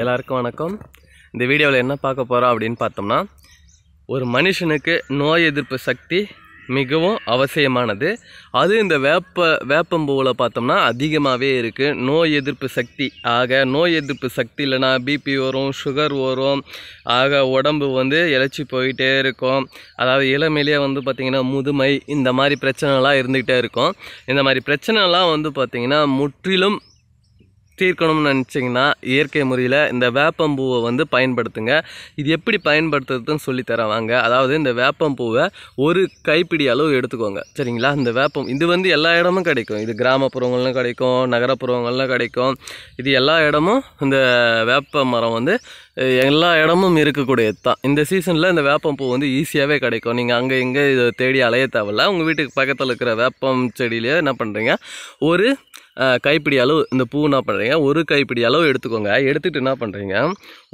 எல்லாருக்கும் வணக்கம் இந்த வீடியோவில் என்ன பார்க்க போகிறோம் அப்படின்னு பார்த்தோம்னா ஒரு மனுஷனுக்கு நோய் எதிர்ப்பு சக்தி மிகவும் அவசியமானது அது இந்த வேப்ப வேப்பம்பூவில் பார்த்தோம்னா அதிகமாகவே இருக்குது நோய் எதிர்ப்பு சக்தி ஆக நோய் எதிர்ப்பு சக்தி இல்லைனா பிபி வரும் சுகர் வரும் ஆக உடம்பு வந்து இழைச்சி போயிட்டே இருக்கும் அதாவது இளமையிலேயே வந்து பார்த்திங்கன்னா முதுமை இந்த மாதிரி பிரச்சனைலாம் இருந்துக்கிட்டே இருக்கும் இந்த மாதிரி பிரச்சனைலாம் வந்து பார்த்திங்கன்னா முற்றிலும் தீர்க்கணும்னு நினச்சிங்கன்னா இயற்கை முறையில் இந்த வேப்பம்பூவை வந்து பயன்படுத்துங்க இது எப்படி பயன்படுத்துறதுன்னு சொல்லி தரவாங்க அதாவது இந்த வேப்பம்பூவை ஒரு கைப்பிடி அளவு எடுத்துக்கோங்க சரிங்களா இந்த வேப்பம் இது வந்து எல்லா இடமும் கிடைக்கும் இது கிராமப்புறங்கள்லாம் கிடைக்கும் நகரப்புறங்கள்லாம் கிடைக்கும் இது எல்லா இடமும் இந்த வேப்ப மரம் வந்து எல்லா இடமும் இருக்கக்கூடியது தான் இந்த சீசனில் இந்த வேப்பம் பூ வந்து ஈஸியாகவே கிடைக்கும் நீங்கள் அங்கே இங்கே இதை தேடி அலைய தேவையில்ல உங்கள் வீட்டுக்கு பக்கத்தில் இருக்கிற வேப்பம் செடியிலே என்ன பண்ணுறீங்க ஒரு கைப்பிடி அளவு இந்த பூ என்ன பண்ணுறீங்க ஒரு கைப்பிடி அளவு எடுத்துக்கோங்க எடுத்துகிட்டு என்ன பண்ணுறீங்க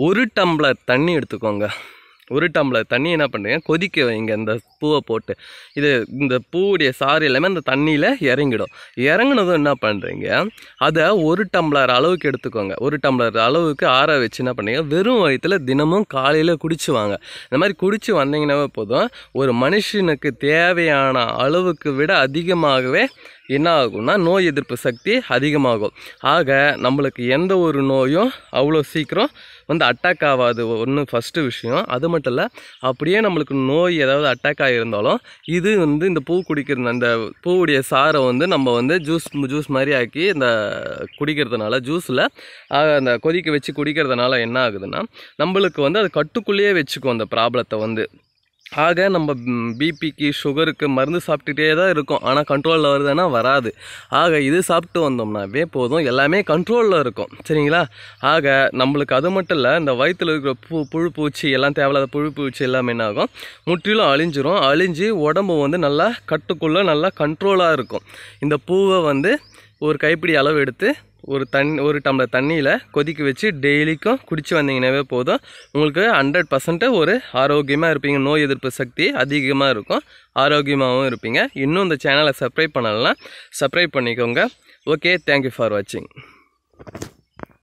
ஒரு டம்ளர் தண்ணி எடுத்துக்கோங்க ஒரு டம்ளர் தண்ணி என்ன பண்ணுறீங்க கொதிக்க வைங்க இந்த பூவை போட்டு இது இந்த பூவுடைய சாறு எல்லாமே அந்த தண்ணியில் இறங்கிடும் இறங்கினதும் என்ன பண்ணுறீங்க அதை ஒரு டம்ளர் அளவுக்கு எடுத்துக்கோங்க ஒரு டம்ளர் அளவுக்கு ஆற வச்சு என்ன பண்ணுறீங்க வெறும் வயிற்றில் தினமும் காலையில் குடிச்சு வாங்க இந்த மாதிரி குடித்து வந்தீங்கன்னாவே போதும் ஒரு மனுஷனுக்கு தேவையான அளவுக்கு விட அதிகமாகவே என்ன ஆகும்னா நோய் எதிர்ப்பு சக்தி அதிகமாகும் ஆக நம்மளுக்கு எந்த ஒரு நோயும் அவ்வளோ சீக்கிரம் வந்து அட்டாக் ஆகாது ஒன்று ஃபஸ்ட்டு விஷயம் அது மட்டும் இல்லை அப்படியே நம்மளுக்கு நோய் ஏதாவது அட்டாக் ஆகியிருந்தாலும் இது வந்து இந்த பூ குடிக்கிற அந்த பூவுடைய சாரை வந்து நம்ம வந்து ஜூஸ் ஜூஸ் மாதிரி ஆக்கி இந்த குடிக்கிறதுனால ஜூஸில் அந்த கொதிக்க வச்சு குடிக்கிறதுனால என்ன ஆகுதுன்னா நம்மளுக்கு வந்து அது கட்டுக்குள்ளேயே வச்சுக்கும் அந்த ப்ராப்ளத்தை வந்து ஆக நம்ம பிபிக்கு சுகருக்கு மருந்து சாப்பிட்டுட்டே தான் இருக்கும் ஆனால் கண்ட்ரோலில் வருதுன்னா வராது ஆக இது சாப்பிட்டு வந்தோம்னாவே போதும் எல்லாமே கண்ட்ரோலில் இருக்கும் சரிங்களா ஆக நம்மளுக்கு அது மட்டும் இல்லை இந்த வயிற்றில் இருக்கிற பு புழு பூச்சி எல்லாம் தேவையில்லாத புழு பூச்சி எல்லாமே என்ன ஆகும் முற்றிலும் அழிஞ்சிரும் அழிஞ்சு உடம்பு வந்து நல்லா கட்டுக்குள்ளே நல்லா கண்ட்ரோலாக இருக்கும் இந்த பூவை வந்து ஒரு கைப்பிடி அளவு எடுத்து ஒரு தண் ஒரு டம்ளர் தண்ணியில் கொதிக்க வச்சு டெய்லிக்கும் குடித்து வந்தீங்கனாவே போதும் உங்களுக்கு ஹண்ட்ரட் பர்சன்ட்டு ஒரு ஆரோக்கியமாக இருப்பீங்க நோய் எதிர்ப்பு சக்தி அதிகமாக இருக்கும் ஆரோக்கியமாகவும் இருப்பீங்க இன்னும் இந்த சேனலை சப்ஸ்கிரைப் பண்ணலாம் சப்ஸ்கிரைப் பண்ணிக்கோங்க ஓகே தேங்க்யூ ஃபார் வாட்சிங்